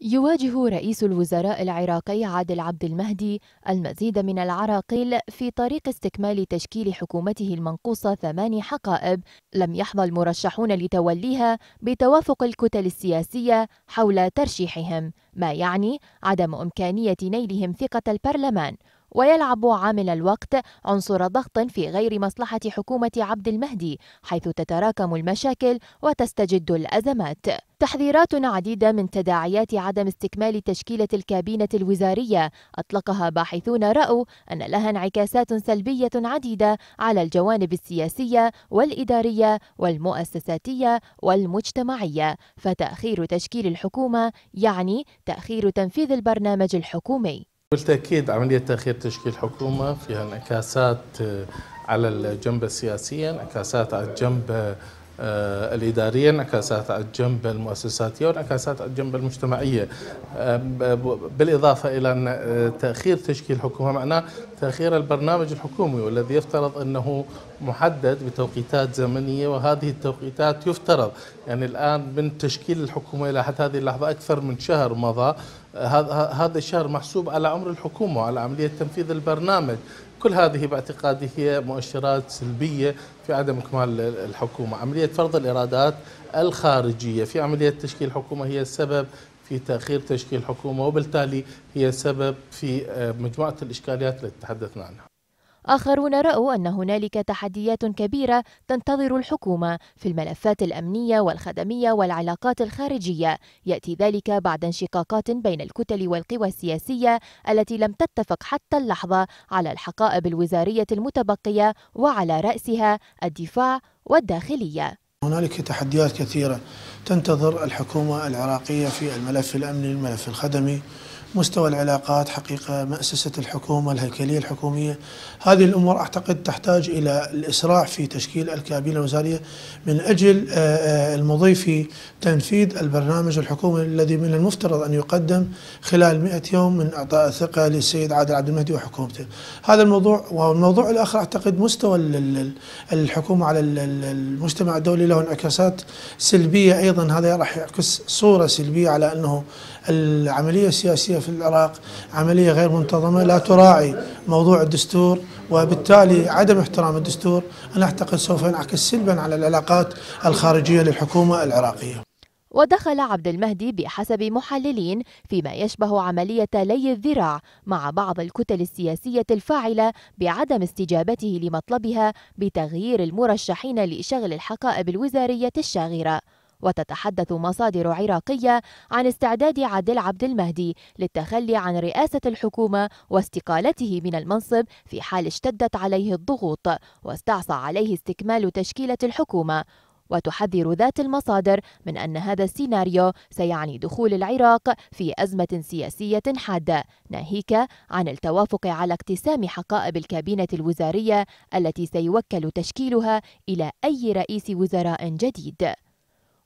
يواجه رئيس الوزراء العراقي عادل عبد المهدي المزيد من العراقيل في طريق استكمال تشكيل حكومته المنقوصة ثمان حقائب لم يحظى المرشحون لتوليها بتوافق الكتل السياسية حول ترشيحهم ما يعني عدم إمكانية نيلهم ثقة البرلمان ويلعب عامل الوقت عنصر ضغط في غير مصلحة حكومة عبد المهدي حيث تتراكم المشاكل وتستجد الأزمات تحذيرات عديدة من تداعيات عدم استكمال تشكيلة الكابينة الوزارية أطلقها باحثون رأوا أن لها انعكاسات سلبية عديدة على الجوانب السياسية والإدارية والمؤسساتية والمجتمعية فتأخير تشكيل الحكومة يعني تأخير تنفيذ البرنامج الحكومي بالتأكيد عملية تأخير تشكيل حكومة فيها انعكاسات آه، على الجنب السياسي انعكاسات على الجنب آه، آه، الإدارية انعكاسات على الجنب المؤسساتية وانعكاسات على الجنب المجتمعية آه، بالإضافة إلى أن آه، تأخير تشكيل الحكومة معناه تأخير البرنامج الحكومي والذي يفترض أنه محدد بتوقيتات زمنية وهذه التوقيتات يفترض يعني الآن من تشكيل الحكومة إلى حد هذه اللحظة أكثر من شهر مضى هذا الشهر محسوب على عمر الحكومة وعلى عملية تنفيذ البرنامج كل هذه باعتقادي هي مؤشرات سلبية في عدم إكمال الحكومة عملية فرض الإرادات الخارجية في عملية تشكيل الحكومة هي السبب في تأخير تشكيل الحكومة وبالتالي هي سبب في آه، مجموعة الإشكاليات التي تحدثنا عنها آخرون رأوا أن هنالك تحديات كبيرة تنتظر الحكومة في الملفات الأمنية والخدمية والعلاقات الخارجية يأتي ذلك بعد انشقاقات بين الكتل والقوى السياسية التي لم تتفق حتى اللحظة على الحقائب الوزارية المتبقية وعلى رأسها الدفاع والداخلية هنالك تحديات كثيرة تنتظر الحكومة العراقية في الملف الأمني الملف الخدمي مستوى العلاقات حقيقة مأسسة الحكومة الهيكلية الحكومية هذه الأمور أعتقد تحتاج إلى الإسراع في تشكيل الكابينة الوزارية من أجل آه، آه، المضي في تنفيذ البرنامج الحكومي الذي من المفترض أن يقدم خلال 100 يوم من إعطاء الثقة للسيد عادل عبد المهدي وحكومته هذا الموضوع والموضوع الآخر أعتقد مستوى الحكومة على المجتمع الدولي له انعكاسات سلبية أيضا هذا راح يعكس صورة سلبية على أنه العملية السياسية في العراق عملية غير منتظمة لا تراعي موضوع الدستور وبالتالي عدم احترام الدستور أنا أعتقد سوف ينعكس سلبا على العلاقات الخارجية للحكومة العراقية ودخل عبد المهدي بحسب محللين فيما يشبه عملية لي الذراع مع بعض الكتل السياسية الفاعلة بعدم استجابته لمطلبها بتغيير المرشحين لشغل الحقائب الوزارية الشاغرة وتتحدث مصادر عراقية عن استعداد عادل عبد المهدي للتخلي عن رئاسة الحكومة واستقالته من المنصب في حال اشتدت عليه الضغوط واستعصى عليه استكمال تشكيلة الحكومة وتحذر ذات المصادر من أن هذا السيناريو سيعني دخول العراق في أزمة سياسية حادة ناهيك عن التوافق على اقتسام حقائب الكابينة الوزارية التي سيوكل تشكيلها إلى أي رئيس وزراء جديد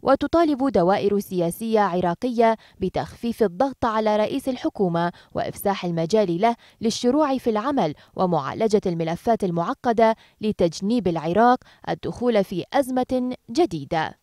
وتطالب دوائر سياسية عراقية بتخفيف الضغط على رئيس الحكومة وإفساح المجال له للشروع في العمل ومعالجة الملفات المعقدة لتجنيب العراق الدخول في أزمة جديدة